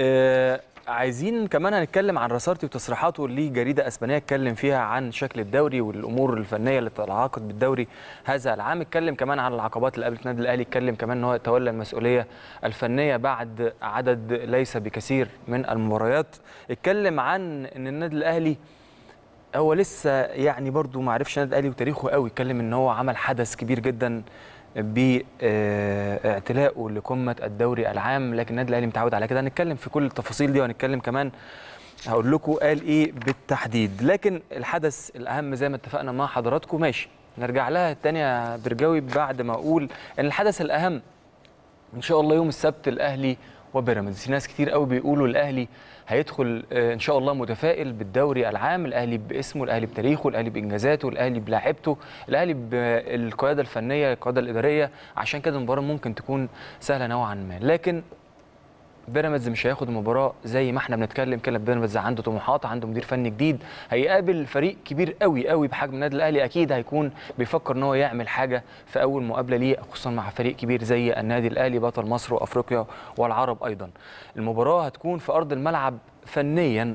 آه عايزين كمان هنتكلم عن رسارتي وتصريحاته اللي جريده اسبانيه اتكلم فيها عن شكل الدوري والامور الفنيه اللي تتعاقد بالدوري هذا العام اتكلم كمان عن العقبات اللي قابلت النادي الاهلي اتكلم كمان ان هو يتولى المسؤوليه الفنيه بعد عدد ليس بكثير من المباريات اتكلم عن ان النادي الاهلي هو لسه يعني برضو ما عرفش النادي الاهلي وتاريخه قوي اتكلم ان هو عمل حدث كبير جدا باعتلاءه لقمه الدوري العام لكن النادي الاهلي متعود على كده هنتكلم في كل التفاصيل دي وهنتكلم كمان هقول لكم قال ايه بالتحديد لكن الحدث الاهم زي ما اتفقنا مع حضراتكم ماشي نرجع لها الثانيه يا برجاوي بعد ما اقول ان الحدث الاهم ان شاء الله يوم السبت الاهلي وبيراميدز ناس كتير قوي بيقولوا الاهلي هيدخل آه، ان شاء الله متفائل بالدوري العام الاهلي باسمه الاهلي بتاريخه الاهلي بانجازاته الاهلي بلاعبته الاهلي بالقياده الفنيه القياده الاداريه عشان كده المباراه ممكن تكون سهله نوعا ما لكن بيراميدز مش هياخد المباراه زي ما احنا بنتكلم كده بيراميدز عنده طموحات عنده مدير فني جديد هيقابل فريق كبير قوي قوي بحجم النادي الاهلي اكيد هيكون بيفكر ان هو يعمل حاجه في اول مقابله ليه خصوصا مع فريق كبير زي النادي الاهلي بطل مصر وافريقيا والعرب ايضا المباراه هتكون في ارض الملعب فنيا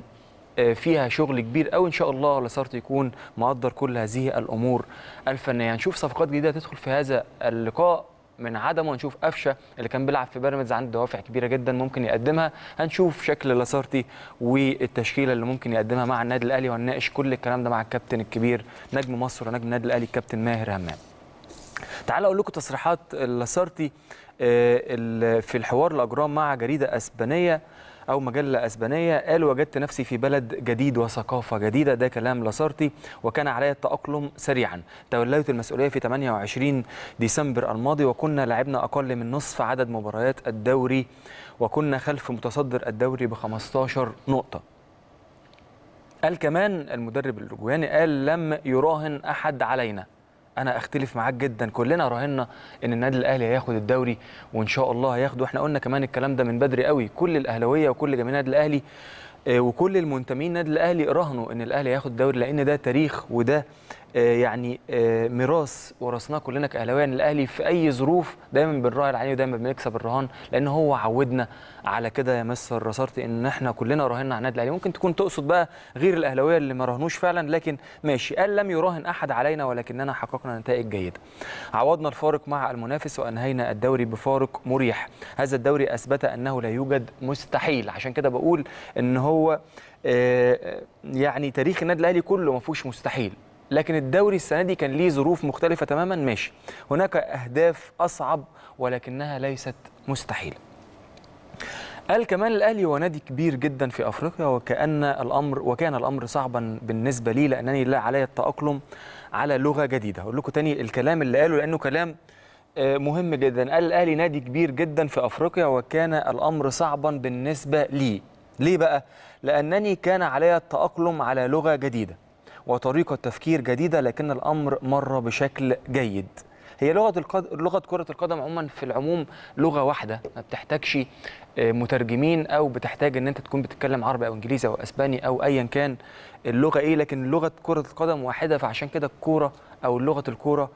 آه، فيها شغل كبير قوي ان شاء الله لسارت يكون مقدر كل هذه الامور الفنيه هنشوف صفقات جديده تدخل في هذا اللقاء من عدمه ونشوف قفشه اللي كان بيلعب في بيراميدز عنده دوافع كبيره جدا ممكن يقدمها هنشوف شكل لاسارتي والتشكيله اللي ممكن يقدمها مع النادي الاهلي وهنناقش كل الكلام ده مع الكابتن الكبير نجم مصر ونجم النادي الاهلي الكابتن ماهر همام تعال اقول لكم تصريحات لاسارتي آه، في الحوار اللي مع جريده اسبانيه أو مجلة أسبانية قال وجدت نفسي في بلد جديد وثقافة جديدة ده كلام لاسارتي وكان علي التأقلم سريعا توليت المسؤولية في 28 ديسمبر الماضي وكنا لعبنا أقل من نصف عدد مباريات الدوري وكنا خلف متصدر الدوري ب 15 نقطة قال كمان المدرب الرجواني قال لم يراهن أحد علينا انا اختلف معاك جدا كلنا راهنا ان النادي الاهلي هياخد الدوري وان شاء الله هياخده احنا قلنا كمان الكلام ده من بدري قوي كل الاهلاويه وكل جماهير النادي الاهلي آه، وكل المنتمين النادي الاهلي راهنوا ان الاهلي هياخد الدوري لان ده تاريخ وده آه، يعني آه، ميراث ورثناه كلنا كاهلاويه ان يعني الاهلي في اي ظروف دايما بنراعي العين ودايما بنكسب الرهان لان هو عودنا على كده يا مستر رسارتي ان احنا كلنا راهنا على النادي الاهلي ممكن تكون تقصد بقى غير الاهلاويه اللي ما راهنوش فعلا لكن ماشي قال لم يراهن احد علينا ولكننا حققنا نتائج جيده عوضنا الفارق مع المنافس وانهينا الدوري بفارق مريح هذا الدوري اثبت انه لا يوجد مستحيل عشان كده بقول ان هو آه، يعني تاريخ النادي الاهلي كله ما فيهوش مستحيل لكن الدوري السنه دي كان ليه ظروف مختلفه تماما ماشي هناك اهداف اصعب ولكنها ليست مستحيله قال كمان الاهلي هو نادي كبير جدا في افريقيا وكان الامر وكان الامر صعبا بالنسبه لي لانني لا علي التاقلم على لغه جديده اقول لكم تاني الكلام اللي قاله لانه كلام آه، مهم جدا قال الاهلي نادي كبير جدا في افريقيا وكان الامر صعبا بالنسبه لي ليه بقى لانني كان علي التاقلم على لغه جديده وطريقة تفكير جديدة لكن الأمر مر بشكل جيد هي لغه القد... لغه كره القدم عموما في العموم لغه واحده ما بتحتاجش آه، مترجمين او بتحتاج ان انت تكون بتتكلم عربي او انجليزي او اسباني او ايا كان اللغه ايه لكن لغه كره القدم واحده فعشان كده الكوره او لغه الكوره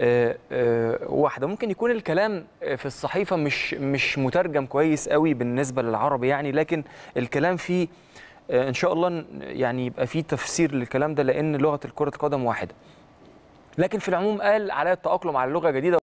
آه، آه، واحده ممكن يكون الكلام في الصحيفه مش مش مترجم كويس قوي بالنسبه للعربي يعني لكن الكلام فيه آه، ان شاء الله يعني يبقى في تفسير للكلام ده لان لغه كره القدم واحده لكن في العموم قال عليا التاقلم على لغه جديده